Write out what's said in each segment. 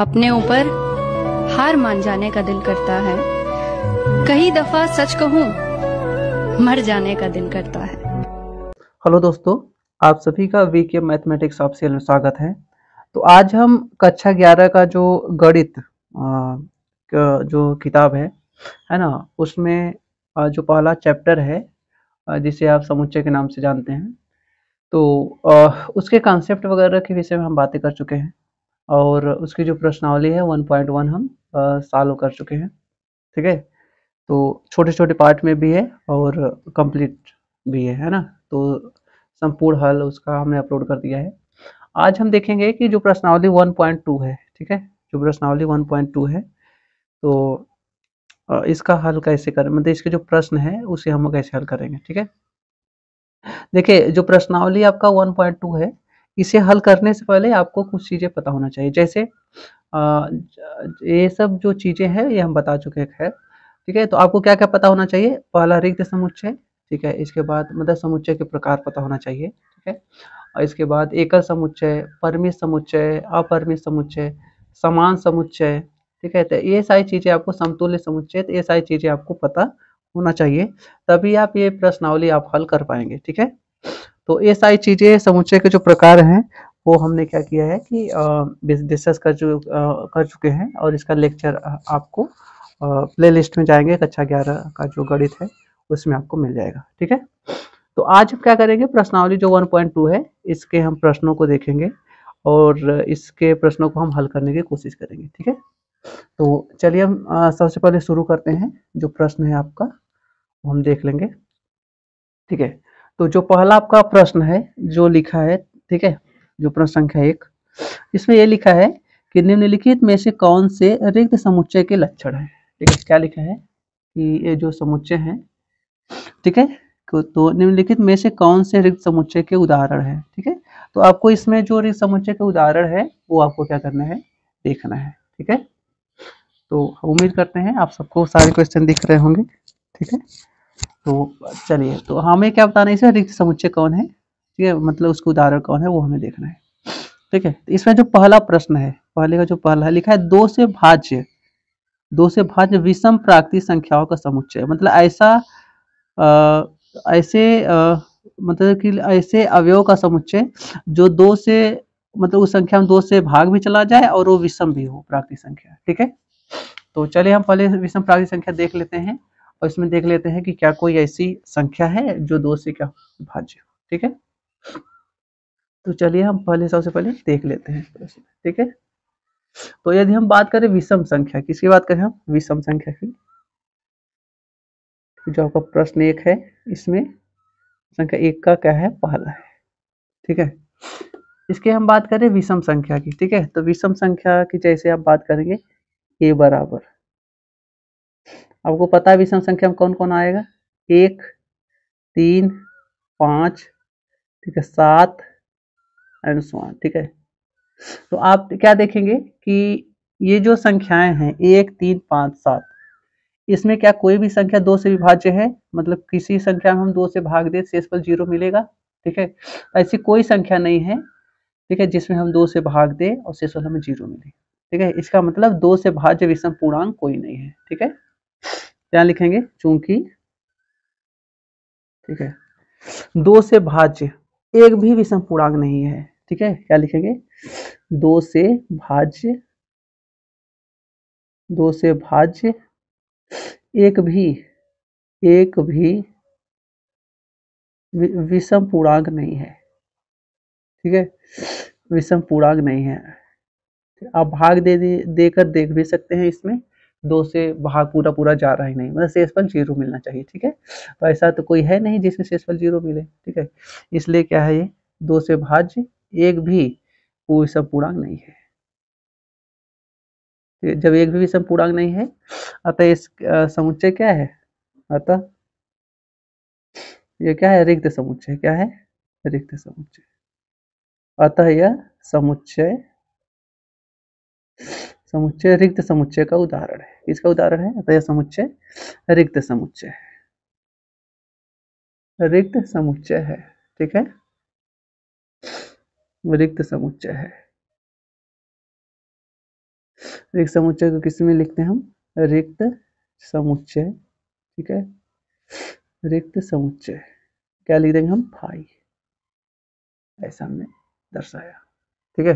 अपने ऊपर हार मान जाने का दिल करता है कई दफा सच कहूं मर जाने का दिल करता है हेलो दोस्तों आप सभी का वीके मैथमेटिक्स में स्वागत है तो आज हम कक्षा ग्यारह का जो गणित जो किताब है है ना उसमें जो पहला चैप्टर है जिसे आप समुच्चय के नाम से जानते हैं तो उसके कॉन्सेप्ट वगैरह के विषय में हम बातें कर चुके हैं और उसकी जो प्रश्नावली है 1.1 हम सालों कर चुके हैं ठीक है तो छोटे छोटे पार्ट में भी है और कंप्लीट भी है है ना तो संपूर्ण हल उसका हमने अपलोड कर दिया है आज हम देखेंगे कि जो प्रश्नावली 1.2 है ठीक है जो प्रश्नावली 1.2 है तो इसका हल कैसे करें मतलब इसके जो प्रश्न है उसे हम कैसे हल करेंगे ठीक है देखिए जो प्रश्नावली आपका 1.2 है इसे हल करने से पहले आपको कुछ चीज़ें पता होना चाहिए जैसे ये सब जो चीज़ें हैं ये हम बता चुके हैं ठीक है तो आपको क्या क्या पता होना चाहिए पहला रिक्त समुच्चय ठीक है इसके बाद मतलब समुच्चय के प्रकार पता होना चाहिए ठीक है और इसके बाद एकल समुच्चय परमित समुच्चय अपरमित समुच्चय समान समुच्चय ठीक है तो ये सारी चीज़ें आपको समतुल्य समुच्चय तो ये सारी चीज़ें आपको पता होना चाहिए तभी आप ये प्रश्नावली आप हल कर पाएंगे ठीक है तो ये सारी चीज़ें समुच्चय के जो प्रकार हैं वो हमने क्या किया है कि डिस्कस कर चु कर चुके हैं और इसका लेक्चर आपको प्ले लिस्ट में जाएंगे कक्षा ग्यारह का जो गणित है उसमें आपको मिल जाएगा ठीक है तो आज हम क्या करेंगे प्रश्नावली जो 1.2 है इसके हम प्रश्नों को देखेंगे और इसके प्रश्नों को हम हल करने की कोशिश करेंगे ठीक है तो चलिए हम सबसे पहले शुरू करते हैं जो प्रश्न है आपका वो हम देख लेंगे ठीक है तो जो पहला आपका प्रश्न है जो लिखा है ठीक है जो प्रश्न संख्या एक इसमें यह लिखा है कि निम्नलिखित में से कौन से रिक्त समुच्चय के लक्षण है ठीक है क्या लिखा है कि ये जो समुच्चय है ठीक है तो निम्नलिखित में से कौन से रिक्त समुच्चय के उदाहरण है ठीक है तो आपको इसमें जो रिक्त समुच्चय के उदाहरण है वो आपको क्या करना है देखना है ठीक है तो उम्मीद करते हैं आप सबको सारे क्वेश्चन दिख रहे होंगे ठीक है तो चलिए तो हमें क्या बताना है इसमें रिक्त समुच्चय कौन है ठीक है मतलब उसका उदाहरण कौन है वो हमें देखना है ठीक है तो इसमें जो पहला प्रश्न है पहले का जो पहला है लिखा है दो से भाज्य दो से भाज्य विषम प्राकृतिक संख्याओं का समुच्चय मतलब ऐसा आ, ऐसे आ, मतलब कि ऐसे अवयव का समुच्चय जो दो से मतलब उस संख्या में दो से भाग भी चला जाए और वो विषम भी हो प्राकृतिक संख्या ठीक है तो चलिए हम पहले विषम प्राकृतिक संख्या देख लेते हैं और इसमें देख लेते हैं कि क्या कोई ऐसी संख्या है जो दो से क्या भाज्य हो ठीक है तो चलिए हम पहले सबसे पहले देख लेते हैं ठीक है तो यदि हम बात करें विषम संख्या किसकी बात करें हम विषम संख्या की तो जो आपका प्रश्न एक है इसमें संख्या एक का क्या है पहला है ठीक है इसके हम बात करें विषम संख्या की ठीक है तो विषम संख्या की जैसे आप बात करेंगे ए बराबर आपको पता है विषम संख्या में कौन कौन आएगा एक तीन पाँच ठीक है सात एंड सोन ठीक है तो आप क्या देखेंगे कि ये जो संख्याएं हैं एक तीन पाँच सात इसमें क्या कोई भी संख्या दो से विभाज्य है मतलब किसी संख्या में हम दो से भाग दे शेष पर जीरो मिलेगा ठीक है ऐसी कोई संख्या नहीं है ठीक है जिसमें हम दो से भाग दे और शेष पर हमें जीरो मिले ठीक है इसका मतलब दो से भाज्य विषम पूर्णांक कोई नहीं है ठीक है क्या लिखेंगे चूंकि ठीक है दो से भाज्य एक भी विषम पूर्णांक नहीं है ठीक है क्या लिखेंगे दो से भाज्य दो से भाज्य एक भी एक भी विषम पूर्णांक नहीं है ठीक है विषम पूर्णांक नहीं है आप भाग दे देकर देख भी सकते हैं इसमें दो से बाहर पूरा पूरा जा रहा ही नहीं मतलब शेषफल जीरो मिलना चाहिए ठीक है तो ऐसा तो कोई है नहीं जिसमें शेषफल जीरो मिले ठीक है इसलिए क्या है ये दो से भाज्य एक भी पूर्ण सब पूर्णांक नहीं है जब एक भी सब पूर्णांक नहीं है अतः इस समुच्चय क्या है अतः ये क्या है रिक्त समुच्चय क्या है रिक्त समुच्चय अतः यह समुच्चय समुच्चय रिक्त समुच्चय का उदाहरण है इसका उदाहरण है अतः समुच्चय रिक्त समुच्चय है रिक्त समुच्चय है ठीक है रिक्त समुच्चय है रिक्त समुच्चय को किस में लिखते हैं हम रिक्त समुच्चय ठीक है रिक्त समुच्चय क्या लिख देंगे हम फाई ऐसा हमने दर्शाया ठीक है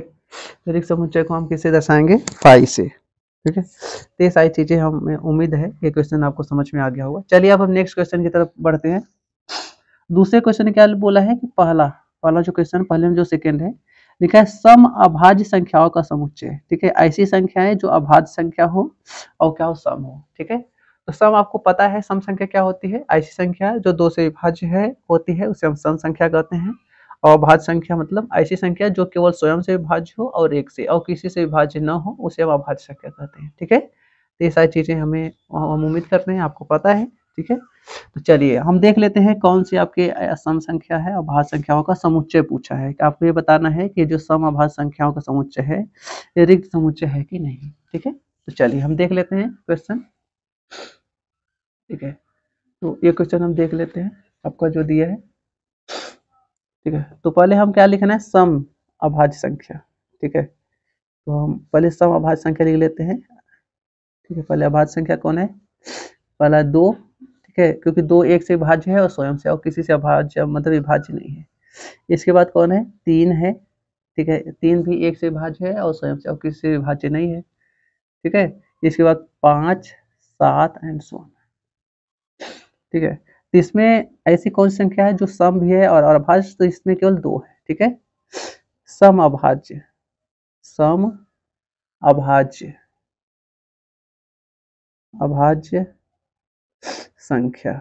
रिक्त समुच्चय को हम किससे दर्शाएंगे फाई से ठीक है तो ये सारी चीज़ें हमें उम्मीद है ये क्वेश्चन आपको समझ में आ गया होगा चलिए अब हम नेक्स्ट क्वेश्चन की तरफ बढ़ते हैं दूसरे क्वेश्चन क्या बोला है कि पहला पहला जो क्वेश्चन पहले में जो सेकेंड है लिखा है सम अभाज्य संख्याओं का समुच्चय ठीक है ऐसी संख्याएं जो अभाज्य संख्या हो और क्या हो सम हो ठीक है तो सम आपको पता है सम संख्या क्या होती है ऐसी संख्या जो दो से विभाज्य है होती है उसे हम सम संख्या कहते हैं अभाज्य संख्या मतलब ऐसी संख्या जो केवल स्वयं से विभाज्य हो और एक से और किसी से विभाज्य न हो उसे हम अभाज्य संख्या कहते हैं ठीक है तो ये सारी चीज़ें हमें हम उम्मीद करते हैं आपको पता है ठीक है तो चलिए हम देख लेते हैं कौन सी आपके सम संख्या है और संख्याओं का समुच्चय पूछा है आपको ये बताना है कि जो सम अभाज संख्याओं का समुच्चय है ये रिक्त समुच्चय है कि नहीं ठीक है तो चलिए हम देख लेते हैं क्वेश्चन ठीक है तो ये क्वेश्चन हम देख लेते हैं आपका जो दिया है ठीक है तो पहले हम क्या लिखना है सम अभाज्य संख्या ठीक है तो हम पहले सम अभाज्य संख्या लिख लेते हैं ठीक है पहले अभाज्य संख्या कौन है पहला दो ठीक है क्योंकि दो एक से विभाज्य है और स्वयं से और किसी से अभाज्य मतलब विभाज्य नहीं है इसके बाद कौन है तीन है ठीक है तीन भी एक से विभाज्य है और स्वयं से और किसी से विभाज्य नहीं है ठीक है इसके बाद पांच सात एंड सोन ठीक है तो इसमें ऐसी कौन सी संख्या है जो सम भी है और अभाज्य तो इसमें केवल दो है ठीक है सम अभाज्य सम अभाज्य अभाज्य संख्या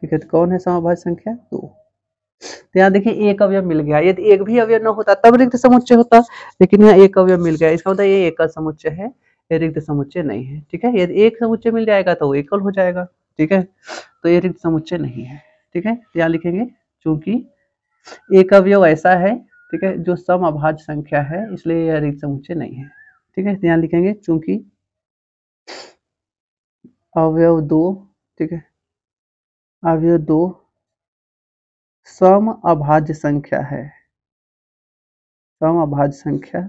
ठीक है तो कौन है सम अभाज्य संख्या दो तो यहाँ देखिए एक अवयव मिल गया यदि एक भी अवयव न होता तब रिक्त समुच्चय होता लेकिन यहाँ एक अवयव मिल गया इसका मतलब ये एक समुच्चय है रिक्त समुच्चय नहीं है ठीक है यदि एक समुच्चय मिल जाएगा तो वो एकल हो जाएगा ठीक है तो ये रिक्त समुच्चय नहीं है ठीक है यहाँ लिखेंगे चूंकि एक अवयव ऐसा है ठीक है जो सम अभाज्य संख्या है इसलिए यह रिक्त समुच्चय नहीं है ठीक है यहाँ लिखेंगे चूंकि अवयव दो ठीक है अवयव दो सम अभाज्य संख्या है सम अभाज्य संख्या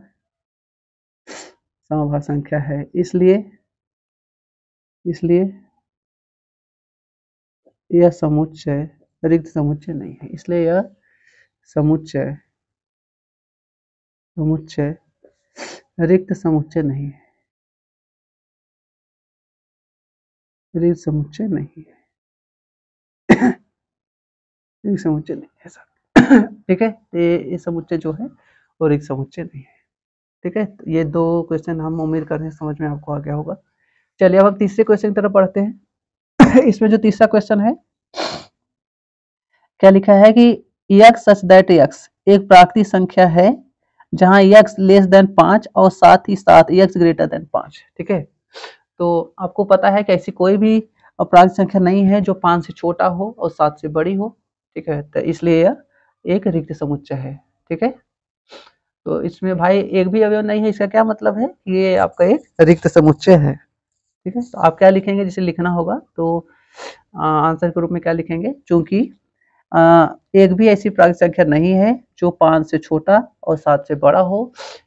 सम अभाज्य संख्या है इसलिए इसलिए तो यह समुच्चय रिक्त समुच्चय नहीं है इसलिए यह समुच्चय समुच्चय रिक्त समुच्चय नहीं है रिक्त समुच्चय नहीं है रिक्त समुच्चय नहीं है सर ठीक है तो ये ये समुच्चय जो है वो रिक्त समुच्चय नहीं है ठीक है तो ये दो क्वेश्चन हम उम्मीद करते हैं समझ में आपको आ गया होगा चलिए अब हम तीसरे क्वेश्चन की तरफ पढ़ते हैं इसमें जो तीसरा क्वेश्चन है क्या लिखा है कि यक्स सच दैट यक्स एक प्राकृतिक संख्या है जहां यक्स लेस देन पांच और साथ ही साथ यक्स ग्रेटर देन पांच ठीक है तो आपको पता है कि ऐसी कोई भी प्राकृतिक संख्या नहीं है जो पांच से छोटा हो और सात से बड़ी हो ठीक है तो इसलिए यह एक रिक्त समुच्चय है ठीक है तो इसमें भाई एक भी अवयव नहीं है इसका क्या मतलब है ये आपका एक रिक्त समुच्चय है ठीक है तो आप क्या लिखेंगे जिसे लिखना होगा तो आंसर के रूप में क्या लिखेंगे चूंकि एक भी ऐसी प्राकृत संख्या नहीं है जो पांच से छोटा और सात से बड़ा हो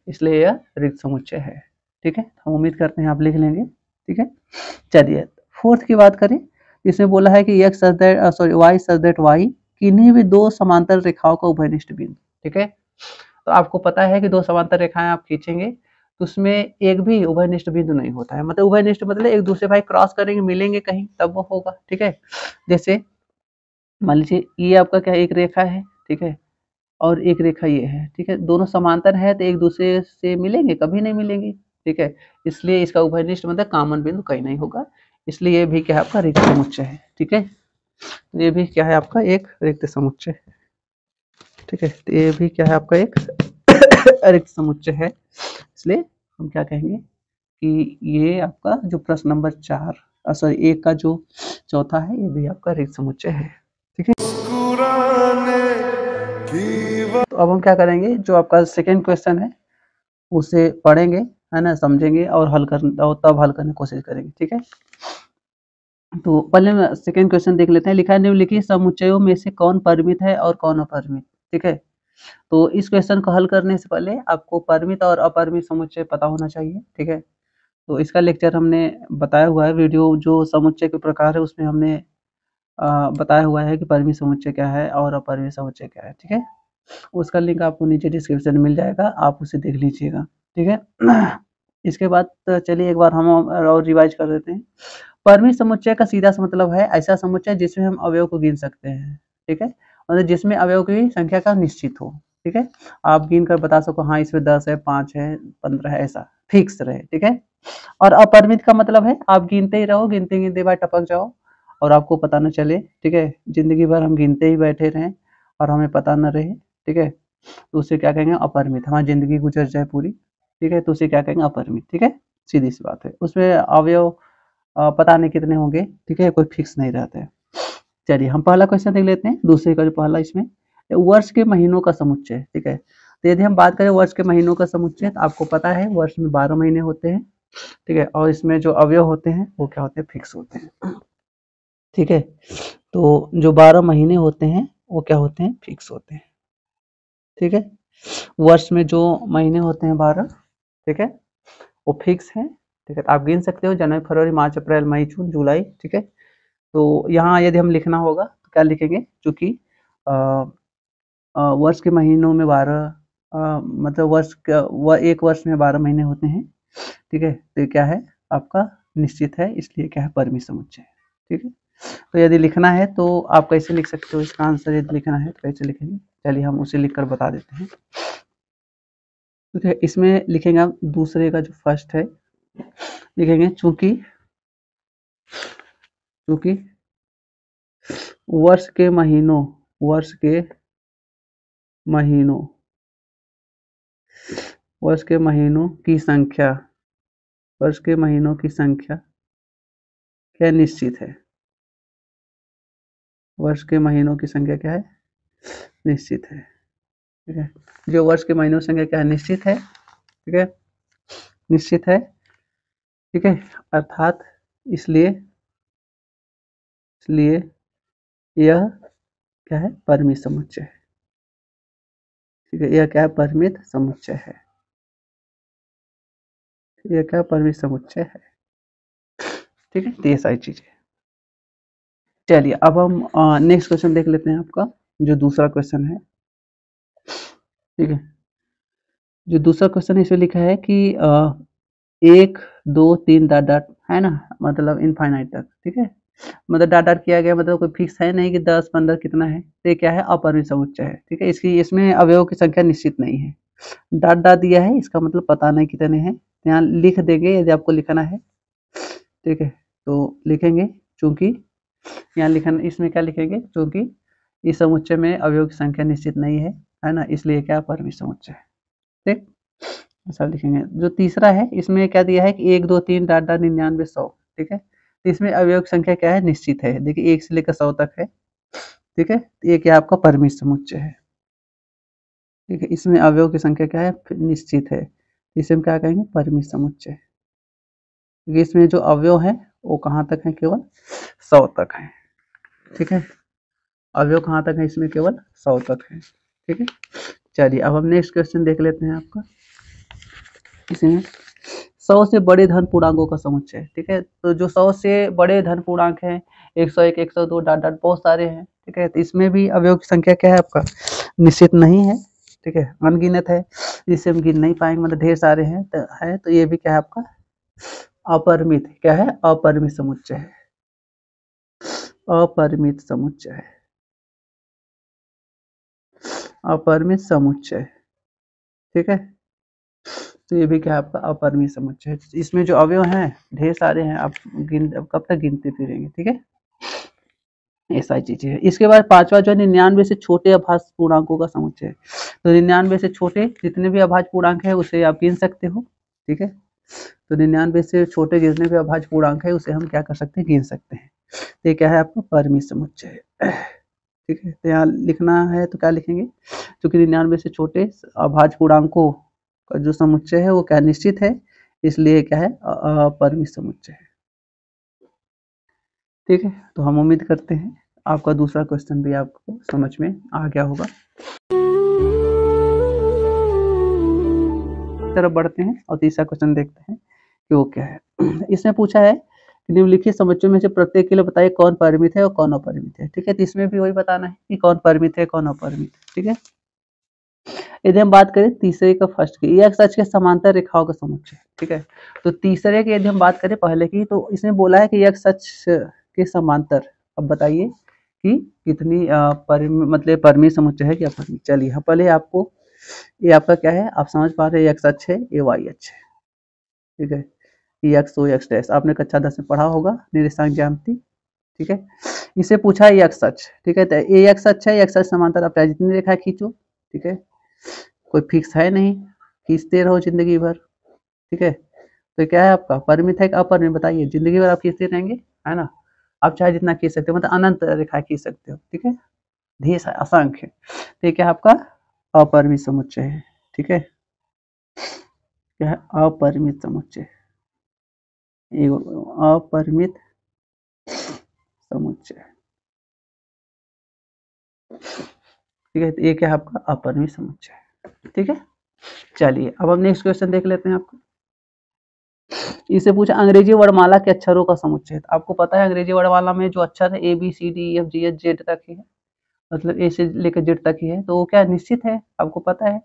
इसलिए यह रिक्त समुच्चय है ठीक है तो हम उम्मीद करते हैं आप लिख लेंगे ठीक है चलिए फोर्थ की बात करें इसमें बोला है कि सॉरी वाई सच वाई किन्हीं भी दो समांतर रेखाओं का उभयनिष्ठ बिंदु ठीक है तो आपको पता है कि दो समांतर रेखाएं आप खींचेंगे तो उसमें एक भी उभयनिष्ठ बिंदु नहीं होता है मतलब उभयनिष्ठ मतलब एक दूसरे भाई क्रॉस करेंगे मिलेंगे कहीं तब वो होगा ठीक है जैसे मान लीजिए ये आपका क्या एक रेखा है ठीक है और एक रेखा ये है ठीक है दोनों समांतर है तो एक दूसरे से मिलेंगे कभी नहीं मिलेंगे ठीक है इसलिए इसका उभयनिष्ठ मतलब कामन बिंदु कहीं नहीं होगा इसलिए ये भी क्या आपका रिक्त समुच्चय है ठीक है तो ये भी क्या है आपका एक रिक्त समुच्चय ठीक है तो ये भी क्या है आपका एक रिक्त समुच्चय है इसलिए हम क्या कहेंगे कि ये आपका जो प्रश्न नंबर चार सॉरी एक का जो चौथा है ये भी आपका रिक्त समुच्चय है ठीक है तो अब हम क्या करेंगे जो आपका सेकेंड क्वेश्चन है उसे पढ़ेंगे है ना समझेंगे और हल कर और तब हल करने की कोशिश करेंगे ठीक है तो पहले सेकेंड क्वेश्चन देख लेते हैं लिखा है निम्नलिखित समुच्चयों में से कौन परिमित है और कौन अपरिमित ठीक है तो इस क्वेश्चन को हल करने से पहले आपको परमित और अपरमित समुच्चय पता होना चाहिए ठीक है तो इसका लेक्चर हमने बताया हुआ है वीडियो जो समुच्चय के प्रकार है उसमें हमने बताया हुआ है कि परमित समुच्चय क्या है और अपरमित समुच्चय क्या है ठीक है उसका लिंक आपको नीचे डिस्क्रिप्शन मिल जाएगा आप उसे देख लीजिएगा ठीक है इसके बाद चलिए एक बार हम और रिवाइज कर देते हैं परमित समुच्चय का सीधा मतलब है ऐसा समुच्चय जिसमें हम अवयव को गिन सकते हैं ठीक है मतलब जिसमें अवयव की संख्या का निश्चित हो ठीक है आप गिन कर बता सको हाँ इसमें दस है पांच है पंद्रह है ऐसा फिक्स रहे ठीक है और अपरिमित का मतलब है आप गिनते ही रहो गिनते गिनते बार टपक जाओ और आपको पता ना चले ठीक है जिंदगी भर हम गिनते ही बैठे रहें और हमें पता ना रहे ठीक है तो उसे क्या कहेंगे अपरिमित हमारी जिंदगी गुजर जाए पूरी ठीक है तो उसे क्या कहेंगे अपरिमित ठीक है सीधी सी बात है उसमें अवयव पता नहीं कितने होंगे ठीक है कोई फिक्स नहीं रहते चलिए हम पहला क्वेश्चन देख लेते हैं दूसरे का जो पहला इसमें वर्ष के महीनों का समुच्चय ठीक है तो यदि हम बात करें वर्ष के महीनों का समुच्चय तो आपको पता है वर्ष में बारह महीने होते हैं ठीक है और इसमें जो अवयव होते हैं वो क्या होते हैं फिक्स होते हैं ठीक है तो जो बारह महीने होते हैं वो क्या होते हैं फिक्स होते हैं ठीक है वर्ष में जो महीने होते हैं बारह ठीक है वो फिक्स है ठीक है तो आप गिन सकते हो जनवरी फरवरी मार्च अप्रैल मई जून जुलाई ठीक है तो यहाँ यदि हम लिखना होगा तो क्या लिखेंगे चूँकि वर्ष के महीनों में बारह मतलब वर्ष व एक वर्ष में बारह महीने होते हैं ठीक है तो क्या है आपका निश्चित है इसलिए क्या है परमी समुच्चय ठीक है तो यदि लिखना है तो आप कैसे लिख सकते हो इसका आंसर यदि लिखना है तो कैसे लिखेंगे चलिए हम उसे कर बता देते हैं ठीक है इसमें लिखेंगे आप दूसरे का जो फर्स्ट है लिखेंगे चूंकि क्योंकि वर्ष के महीनों वर्ष के महीनों वर्ष के महीनों की संख्या वर्ष के महीनों की संख्या क्या निश्चित है वर्ष के महीनों की संख्या क्या है निश्चित है ठीक है जो वर्ष के महीनों की संख्या क्या है निश्चित है ठीक है निश्चित है ठीक है अर्थात इसलिए इसलिए यह क्या है परमित समुच्चय है ठीक है यह क्या है परमित समुच्चय है यह क्या परमित समुच्चय है ठीक है तो ये सारी चीजें चलिए अब हम नेक्स्ट क्वेश्चन देख लेते हैं आपका जो दूसरा क्वेश्चन है ठीक है जो दूसरा क्वेश्चन इसमें लिखा है कि आ, एक दो तीन डॉट डॉट है ना मतलब इनफाइनाइट तक ठीक है मतलब डाट डाट किया गया मतलब कोई फिक्स है नहीं कि दस पंद्रह कितना है तो क्या है अपर समुच्चय है ठीक है इसकी इसमें अवयव की संख्या निश्चित नहीं है डाट डाट दिया है इसका मतलब पता नहीं कितने हैं तो यहाँ लिख देंगे यदि आपको लिखना है ठीक है तो लिखेंगे चूंकि यहाँ लिखना इसमें क्या लिखेंगे चूंकि इस समुच्चय में अवयव की संख्या निश्चित नहीं है है ना इसलिए क्या अपरवी समुच्चय है ठीक सब लिखेंगे जो तीसरा है इसमें क्या दिया है कि एक दो तीन डाट डाट निन्यानवे सौ ठीक है तो इसमें अवयव संख्या क्या है निश्चित है देखिए एक से लेकर सौ तक है ठीक है तो ये क्या आपका परमी समुच्चय है ठीक है इसमें अवयव की संख्या क्या है निश्चित है इसे हम क्या कहेंगे परमी समुच्चय क्योंकि इसमें जो अवयव है वो कहाँ तक है केवल सौ तक है ठीक है अवयव कहाँ तक है इसमें केवल सौ तक है ठीक है चलिए अब हम नेक्स्ट क्वेश्चन देख लेते हैं आपका इसमें सौ से बड़े धन पूर्णांकों का समुच्चय ठीक है तो जो सौ से बड़े धन पूर्णांक हैं एक सौ एक एक सौ दो डाट डाट बहुत सारे हैं ठीक है तो इसमें भी अवयव की संख्या क्या है आपका निश्चित नहीं है ठीक है अनगिनत है जिसे हम गिन नहीं पाएंगे मतलब ढेर सारे हैं तो है तो ये भी क्या है आपका अपरिमित क्या है अपरिमित समुच्चय है अपरिमित समुच्चय है अपरिमित समुच्चय ठीक है तो ये भी क्या आपका अपरमी समुच्चय है इसमें जो अवयव हैं ढेर सारे हैं आप गिन आप कब तक गिनते फिरेंगे ठीक है ये सारी चीजें है इसके बाद पांचवा जो है निन्यानवे से छोटे अभाज पूर्णांकों का समुच्चय है तो निन्यानवे से छोटे जितने भी अभाज पूर्णांक है उसे आप गिन सकते हो ठीक है तो निन्यानवे से छोटे जितने भी अभाज पूर्णांक है उसे हम क्या कर सकते हैं गिन सकते हैं तो ये क्या है आपका परमी समुच्चय ठीक है तो यहाँ लिखना है तो क्या लिखेंगे क्योंकि निन्यानवे से छोटे अभाज पूर्णांकों का जो समुच्चय है वो क्या निश्चित है इसलिए क्या है अपरिमित समुच्चय है ठीक है तो हम उम्मीद करते हैं आपका दूसरा क्वेश्चन भी आपको समझ में आ गया होगा तरफ बढ़ते हैं और तीसरा क्वेश्चन देखते हैं कि वो क्या है इसमें पूछा है कि निम्नलिखित समुच्चयों में से प्रत्येक के लिए बताइए कौन परिमित है और कौन अपरिमित है ठीक है तो इसमें भी वही बताना है कि कौन परिमित है कौन अपरिमित है ठीक है यदि हम बात करें तीसरे का फर्स्ट की यह सच के समांतर रेखाओं का समुच्चय ठीक है तो तीसरे की यदि हम बात करें पहले की तो इसने बोला है कि यह सच के समांतर अब बताइए कि कितनी परम मतलब परमी समुच्चय है क्या परमी चलिए यहाँ पहले आपको ये आपका क्या है आप समझ पा रहे हैं एक्स अच्छे ए वाई अच्छे ठीक है ये एक्स ओ एक्स डैश आपने कक्षा दस में पढ़ा होगा निर्देशांक ज्यामिति ठीक है इसे पूछा है एक्स अच ठीक है तो ए एक्स अच है एक्स अच समांतर आप चाहे जितनी रेखा खींचो ठीक है कोई फिक्स है नहीं खींचते रहो जिंदगी भर ठीक है तो क्या है आपका परिमित है कि अपरिमित बताइए जिंदगी भर आप खींचते रहेंगे है ना आप चाहे जितना खींच सकते हो मतलब अनंत रेखा खींच सकते हो ठीक है ढेर सारे असंख्य तो क्या आपका अपरिमित समुच्चय है ठीक है क्या है अपरिमित समुच्चय अपरिमित समुच्चय ठीक है ये क्या आपका अपर समुच्चय है ठीक है चलिए अब हम नेक्स्ट क्वेश्चन देख लेते हैं आपको इसे पूछा अंग्रेजी वर्णमाला के अक्षरों का समुच्चय है आपको पता है अंग्रेजी वर्णमाला में जो अक्षर है A B C D F G H Z तक ही है मतलब ए से लेकर जेड तक ही है तो वो क्या निश्चित है आपको पता है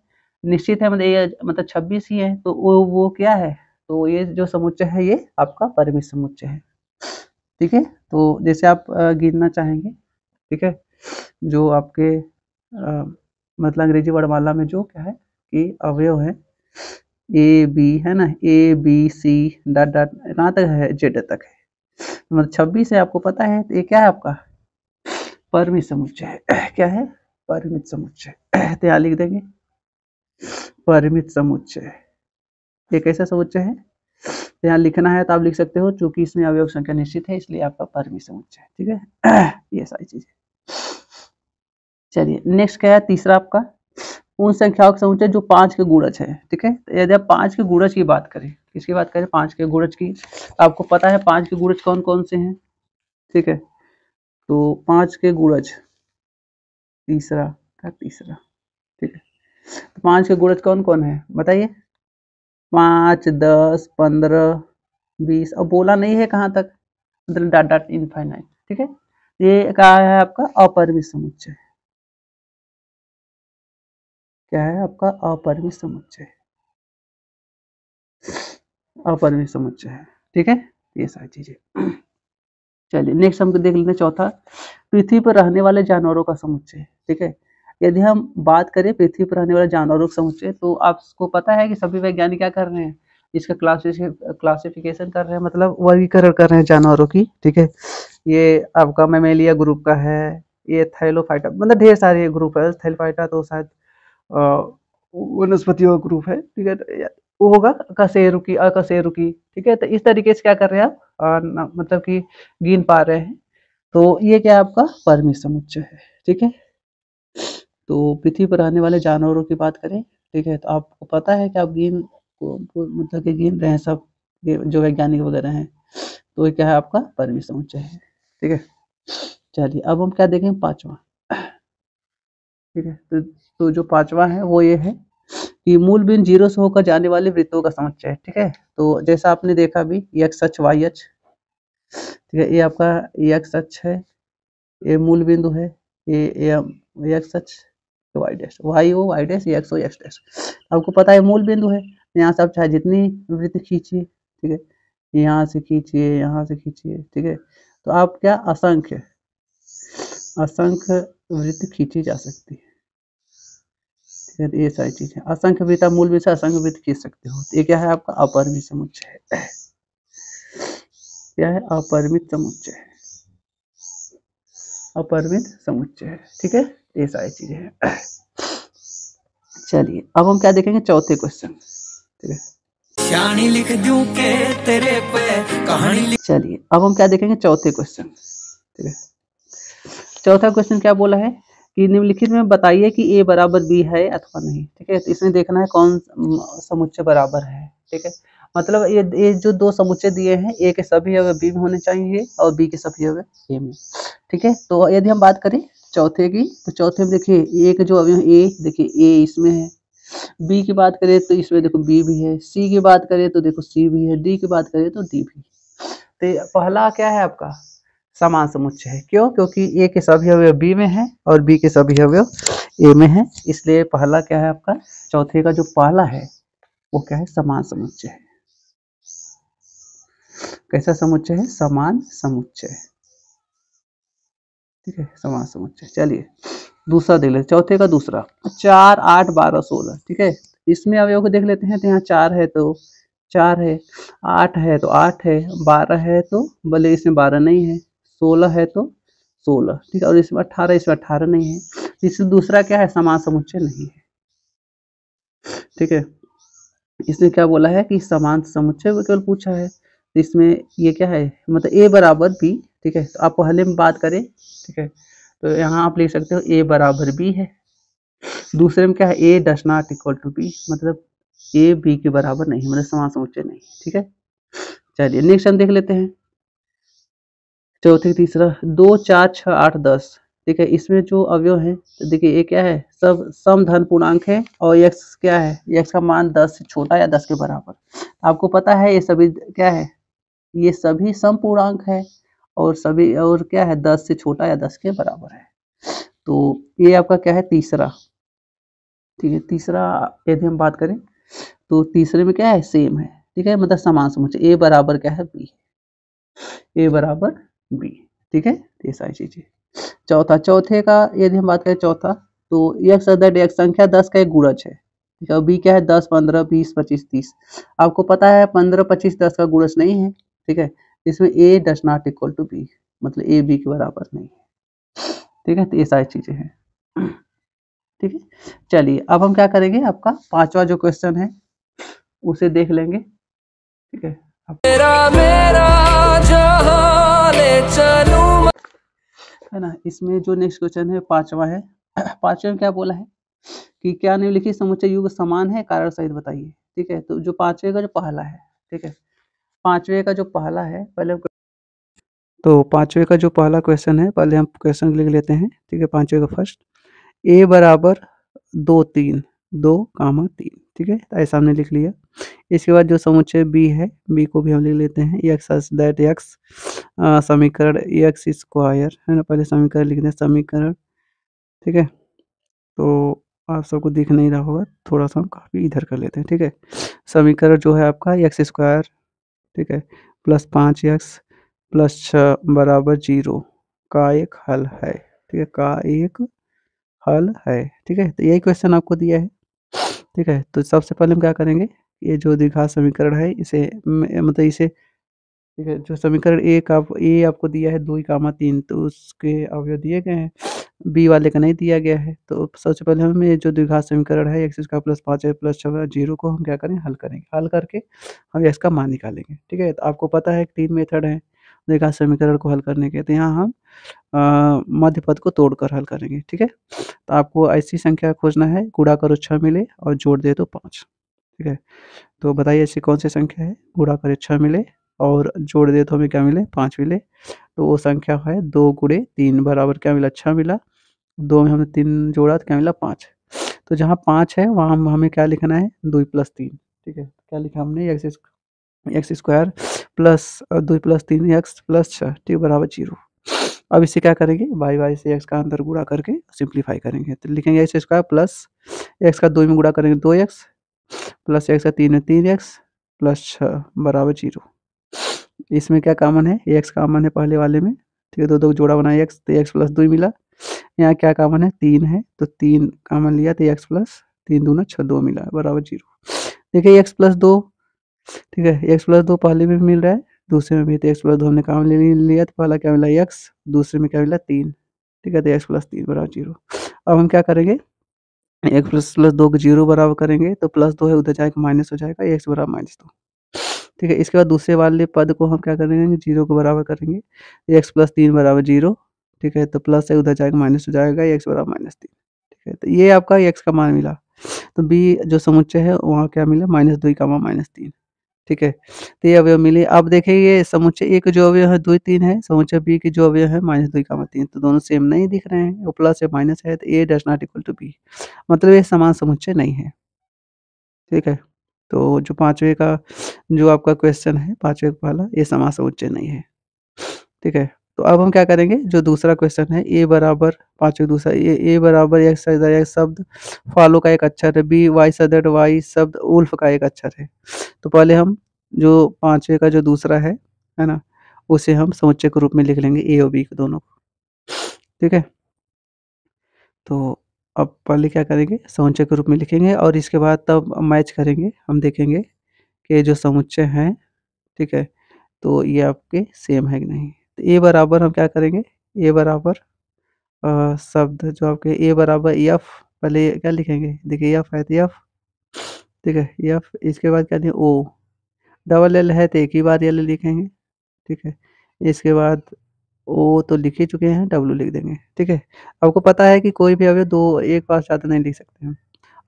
निश्चित है मतलब ये मतलब छब्बीस ही है तो वो वो क्या है तो ये जो समुच्चय है ये आपका परिमित समुच्चय है ठीक है तो जैसे आप गिनना चाहेंगे ठीक है जो आपके मतलब अंग्रेजी वर्णमाला में जो क्या है कि अवयव है ए बी है ना A B C dot dot कहाँ तक है जेड तक है मतलब छब्बीस है आपको पता है तो ये क्या है आपका परमित समुच्चय क्या है परमित समुच्चय तो यहाँ लिख देंगे परमित समुच्चय ये कैसा समुच्चय है तो यहाँ लिखना है तो आप लिख सकते हो चूंकि इसमें अवयव संख्या निश्चित है इसलिए आपका परमित समुच्चय ठीक है ये सारी चीजें चलिए नेक्स्ट क्या है तीसरा आपका उन संख्याओं का समुचय जो पांच के गुणज है ठीक है तो यदि आप पांच के गुणज की बात करें किसकी बात करें पांच के गुणज की आपको पता है पांच के गुणज कौन कौन से हैं ठीक है तो पांच के गुणज तीसरा का तीसरा ठीक है तो पांच के गुणज कौन कौन है बताइए पांच दस पंद्रह बीस और बोला नहीं है कहाँ तक डॉट डॉट इनफाइनाइट ठीक है ये कहा है आपका अपरिमित समुच्चय क्या है आपका अपरमित समुच्चय अपरिमित समुच्चय है ठीक है ये सारी चीजें चलिए नेक्स्ट हमको देख हैं चौथा पृथ्वी पर रहने वाले जानवरों का समुच्चय ठीक है यदि हम बात करें पृथ्वी पर रहने वाले जानवरों का समुच्चय तो आपको पता है कि सभी वैज्ञानिक क्या कर रहे हैं इसका क्लासिफिकेशन कर रहे हैं मतलब वर्गीकरण कर रहे हैं जानवरों की ठीक है ये आपका मेमेलिया ग्रुप का है ये थैलोफाइटा मतलब ढेर सारे ग्रुप है थैलोफाइटा तो शायद वनस्पतियों का ग्रुप है ठीक है वो होगा अकशेरुकी अकशेरुकी ठीक है तो इस तरीके से क्या कर रहे हैं आप मतलब कि गिन पा रहे हैं तो ये क्या आपका परमी समुच्चय है ठीक है तो पृथ्वी पर रहने वाले जानवरों की बात करें ठीक है तो आपको पता है कि आप गिन मतलब कि गिन रहे हैं सब जो वैज्ञानिक वगैरह हैं तो ये क्या है आपका परमी समुच्चय है ठीक है चलिए अब हम क्या देखें पांचवा ठीक है तो तो जो पांचवा है वो ये है कि मूल बिन जीरो से होकर जाने वाले वृत्तों का समुच्चय ठीक है तो जैसा आपने देखा भी एक्स अच वाई अच ठीक है ये आपका एक्स अच है ये मूल बिंदु है ये एक्स अच Y dash Y O Y dash X O X dash आपको पता है मूल बिंदु है यहाँ से आप चाहे जितनी वृत्त खींचिए ठीक है यहाँ से खींचिए यहाँ से खींचिए ठीक है तो आप क्या असंख्य असंख्य वृत्त खींची जा सकती है फिर ये सारी चीज़ें असंख्य विता मूल विषय असंख्य वित्त खींच सकते हो ये क्या है आपका अपरिमित समुच्चय है क्या है अपरिमित समुच्चय अपरिमित समुच्चय ठीक है ये सारी चीजें हैं चलिए अब हम क्या देखेंगे चौथे क्वेश्चन ठीक है लिख दूं के तेरे पे कहानी चलिए अब हम क्या देखेंगे चौथे क्वेश्चन ठीक है चौथा क्वेश्चन क्या बोला है कि निम्नलिखित में बताइए कि ए बराबर बी है अथवा नहीं ठीक है तो इसमें देखना है कौन समुच्चय बराबर है ठीक है मतलब ये ये जो दो समुच्चय दिए हैं ए के सभी अगर बी में होने चाहिए और बी के सभी अगर ए में ठीक है तो यदि हम बात करें चौथे की तो चौथे में देखिए ए के जो अभी ए देखिए ए इसमें है बी की बात करें तो इसमें देखो बी भी है सी की बात करें तो देखो सी भी है डी की बात करें तो डी भी तो पहला क्या है आपका समान समुच्चय है क्यों क्योंकि ए के सभी अवयव बी में है और बी के सभी अवयव ए में है इसलिए पहला क्या है आपका चौथे का जो पहला है वो क्या है समान समुच्चय है कैसा समुच्चय है समान समुच्चय ठीक है समान समुच्चय चलिए दूसरा देख लेते चौथे का दूसरा चार आठ बारह सोलह ठीक है इसमें अवयव को देख लेते हैं तो यहाँ चार है तो चार है आठ है तो आठ है बारह है तो भले इसमें बारह नहीं है सोलह है तो सोलह ठीक है और इसमें अठारह इसमें अठारह नहीं है इसमें दूसरा क्या है समान समुच्चय नहीं है ठीक है इसने क्या बोला है कि समान समुच्चय केवल पूछा है तो इसमें ये क्या है मतलब ए बराबर बी ठीक है तो आप पहले में बात करें ठीक है तो यहाँ आप लिख सकते हो ए बराबर बी है दूसरे में क्या है A does not equal to B मतलब ए बी के बराबर नहीं मतलब समान समुच्चय नहीं ठीक है चलिए नेक्स्ट हम देख लेते हैं चौथे तीसरा दो चार छः आठ दस ठीक है इसमें जो अवयव है तो देखिए ये क्या है सब सम धन पूर्णांक है और यक्ष क्या है यक्स का मान दस से छोटा या दस के बराबर आपको पता है ये सभी क्या है ये सभी सम पूर्णांक है और सभी और क्या है दस से छोटा या दस के बराबर है तो ये आपका क्या है तीसरा ठीक है तीसरा यदि हम बात करें तो तीसरे में क्या है सेम है ठीक है मतलब समान समझ ए बराबर क्या है बी ए बराबर बी ठीक है तो ये सारी चीजें चौथा चौथे का यदि हम बात करें चौथा तो एक सदर एक संख्या दस का एक गुणज है ठीक है बी क्या है दस पंद्रह बीस पच्चीस तीस आपको पता है पंद्रह पच्चीस दस का गुणज नहीं है ठीक है इसमें A does not equal to B मतलब ए बी के बराबर नहीं है ठीक है तो ये सारी चीजें हैं ठीक है चलिए अब हम क्या करेंगे आपका पांचवा जो क्वेश्चन है उसे देख लेंगे ठीक है मेरा, मेरा। है ना इसमें जो नेक्स्ट क्वेश्चन है पांचवा है पांचवा क्या बोला है कि क्या निम्नलिखित समुच्चय युग समान है कारण सहित बताइए ठीक है तो जो पांचवे का जो पहला है ठीक है पांचवे का जो पहला है पहले तो पांचवे का जो पहला क्वेश्चन है पहले हम क्वेश्चन लिख लेते हैं ठीक है पांचवे का फर्स्ट ए बराबर दो तीन दो कामा तीन ठीक है तो ऐसा हमने लिख लिया इसके बाद जो समुच्चय बी है बी को भी हम लिख लेते हैं एक्स दैट एक्स समीकरण एक्स स्क्वायर है ना पहले समीकरण लिख दें समीकरण ठीक है तो आप सबको दिख नहीं रहा होगा थोड़ा सा हम काफ़ी इधर कर लेते हैं ठीक है समीकरण जो है आपका एक्स स्क्वायर ठीक है प्लस पाँच एक्स प्लस छ बराबर जीरो का एक हल है ठीक है का एक हल है ठीक है तो यही क्वेश्चन आपको दिया है ठीक है तो सबसे पहले हम क्या करेंगे ये जो दीघा समीकरण है इसे मतलब इसे जो समीकरण एक आप ए आपको दिया है दो इकामा तीन तो उसके अवयव दिए गए हैं बी वाले का नहीं दिया गया है तो सबसे पहले हम जो द्विघात समीकरण है एक्स का प्लस पाँच है प्लस छः जीरो को हम क्या करें हल करेंगे हल करके हम एक्स का मान निकालेंगे ठीक है तो आपको पता है तीन मेथड है द्विघात समीकरण को हल करने के तो यहाँ हम मध्य पद को तोड़कर हल करेंगे ठीक है तो आपको ऐसी संख्या खोजना है कूड़ा करो छः मिले और जोड़ दे तो पाँच ठीक है तो बताइए ऐसी कौन सी संख्या है गुड़ा करे छः मिले और जोड़ दे तो हमें क्या मिले पाँच मिले तो वो संख्या है दो गुड़े तीन बराबर क्या मिला छः मिला दो में हमने तीन जोड़ा तो क्या मिला पाँच तो जहाँ पाँच है वहाँ हमें क्या लिखना है दो प्लस तीन ठीक है क्या लिखा हमने एक्स एक्स स्क्वायर प्लस दो प्लस तीन एक्स प्लस छः ठीक बराबर जीरो अब इसे क्या करेंगे वाई वाई से एक्स का अंदर गुड़ा करके सिंप्लीफाई करेंगे तो लिखेंगे एक्स स्क्वायर प्लस एक्स का दो में गुड़ा करेंगे दो एक्स प्लस एक्स का तीन तीन एक्स प्लस छः बराबर जीरो इसमें क्या कामन है एक्स कामन है पहले वाले में ठीक है दो दो जोड़ा बना एक्स तो एक्स प्लस दो मिला यहाँ क्या कामन है तीन है तो तीन कामन लिया तो एक्स प्लस तीन दूना छः दो मिला बराबर जीरो देखिए एक्स प्लस दो ठीक है एक्स प्लस दो पहले में मिल रहा है दूसरे में भी तो एक्स प्लस दो हमने काम ले लिया तो पहला क्या मिला एक्स दूसरे में क्या मिला तीन ठीक है तो एक्स प्लस तीन बराबर जीरो अब हम क्या करेंगे एक प्लस प्लस दो को जीरो बराबर करेंगे तो प्लस दो है उधर जाएगा माइनस हो जाएगा एक्स बराबर माइनस दो ठीक है इसके बाद दूसरे वाले पद को हम क्या करेंगे जीरो को बराबर करेंगे एक्स प्लस तीन बराबर जीरो ठीक है तो प्लस है उधर जाएगा माइनस हो जाएगा एक्स बराबर माइनस तीन ठीक है तो ये आपका एक्स का मान मिला तो बी जो समुच्चय है वहाँ क्या मिला माइनस दो का मान माइनस तीन ठीक है तो ये अवयव मिले अब देखें ये समुचे ए के जो अवयव है दो तीन है समुचे बी के जो अवयव है माइनस दो का मतलब तीन तो दोनों सेम नहीं दिख रहे हैं वो प्लस या माइनस है तो A does not equal to B मतलब ये समान समुचे नहीं है ठीक है तो जो पांचवे का जो आपका क्वेश्चन है पांचवे वाला ये समान समुचे नहीं है ठीक है तो अब हम क्या करेंगे जो दूसरा क्वेश्चन है ए बराबर पाँचों दूसरा ए ए बराबर एक्स शब्द फॉलो का एक अक्षर है बी वाई सदर वाई शब्द उल्फ का एक अक्षर है तो पहले हम जो पाँचवें का जो दूसरा है है ना उसे हम समुच्चय के रूप में लिख लेंगे ए और बी दोनों को ठीक है तो अब पहले क्या करेंगे समुच्चय के रूप में लिखेंगे और इसके बाद तब मैच करेंगे हम देखेंगे कि जो समुच्चय हैं ठीक है तो ये आपके सेम है कि नहीं तो ए बराबर हम क्या करेंगे ए बराबर शब्द जो आपके ए बराबर एफ पहले क्या लिखेंगे देखिए एफ है तो एफ ठीक है एफ इसके बाद क्या लिखें ओ डबल एल है तो एक ही बार एल लिखेंगे ठीक है इसके बाद ओ तो लिख ही चुके हैं डब्लू लिख देंगे ठीक है आपको पता है कि कोई भी अवयव दो एक पास ज़्यादा नहीं लिख सकते हैं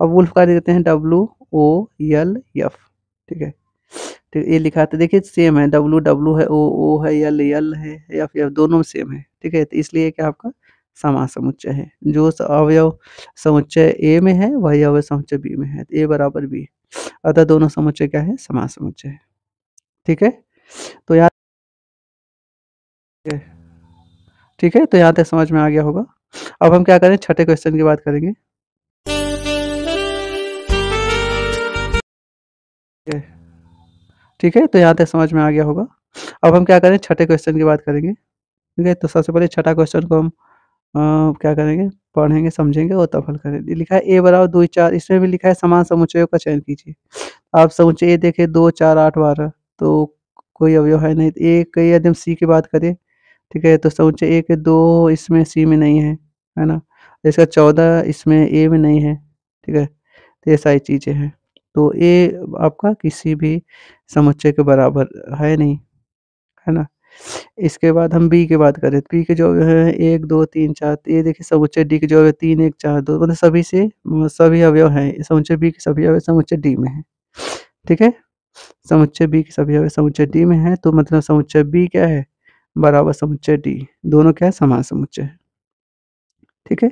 अब वुल्फ का देते हैं डब्लू ओ एल एफ ठीक है ठीक तो ये लिखा था देखिए सेम है डब्लू डब्लू है ओ ओ है एल एल है या फिर दोनों सेम है ठीक है तो इसलिए क्या आपका समा समुच्चय है जो अवयव समुच्चय ए में है वही अवय समुच्चय बी में है ए तो बराबर बी अतः दोनों समुच्चय क्या है समान समुच्चय है ठीक है तो यहाँ ठीक है तो यहाँ तक समझ में आ गया होगा अब हम क्या करें छठे क्वेश्चन की बात करेंगे ठीक है तो यहाँ तक समझ में आ गया होगा अब हम क्या करें छठे क्वेश्चन की बात करेंगे ठीक है तो सबसे पहले छठा क्वेश्चन को हम आ, क्या करेंगे पढ़ेंगे समझेंगे और तब हल करेंगे लिखा है ए बराबर दो चार इसमें भी लिखा है समान समुच्चयों का चयन कीजिए आप समुचे ए देखे दो चार आठ बारह तो कोई अवयव है नहीं ए कई यदि हम सी की बात करें ठीक है तो समुचे ए के दो इसमें सी में नहीं है है ना इसका चौदह इसमें ए में नहीं है ठीक है तो ये सारी चीज़ें हैं तो ये आपका किसी भी समुच्चय के बराबर है नहीं है ना इसके बाद हम बी की बात करें बी के जो है एक दो तीन चार ये देखिए समुच्चय डी के जो है तीन एक चार दो मतलब सभी से सभी अवयव हैं समुच्चय बी के सभी अवय समुच्चय डी में है ठीक है समुच्चय बी के सभी अवय समुच्चय डी में है तो मतलब समुच्चय बी क्या है बराबर समुच्चय डी दोनों क्या है समान समुच्चय है ठीक है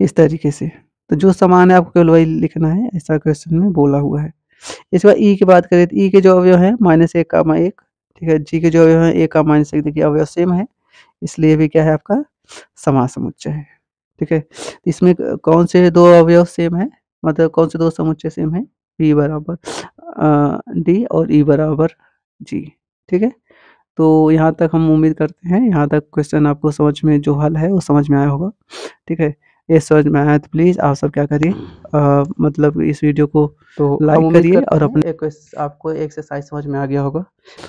इस तरीके से तो जो सामान है आपको केवल वही लिखना है ऐसा क्वेश्चन में बोला हुआ है इसके बाद ई e की बात करें तो ई e के जो अवयव है माइनस एक का एक ठीक है जी के जो अवयव है एक का माइनस एक देखिए अवयव सेम है इसलिए भी क्या है आपका समा समुच्चय है ठीक है इसमें कौन से दो अवयव सेम है मतलब कौन से दो समुच्चय सेम है पी बराबर डी और ई e बराबर जी ठीक है तो यहाँ तक हम उम्मीद करते हैं यहाँ तक क्वेश्चन आपको समझ में जो हल है वो समझ में आया होगा ठीक है ये समझ में आया तो प्लीज़ आप सब क्या करिए हम्म। मतलब इस वीडियो को तो लाइक करिए और अपने एक, आपको एक्सरसाइज समझ में आ गया होगा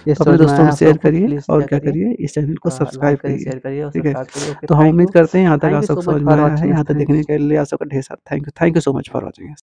ये अपने दोस्तों में शेयर तो करिए और क्या करिए इस चैनल को सब्सक्राइब हाँ, करिए ठीक है तो हम उम्मीद करते हैं यहाँ तक आप सब समझ में आया है यहाँ तक देखने के लिए आप सबका ढेर सारा thank you thank you so much for watching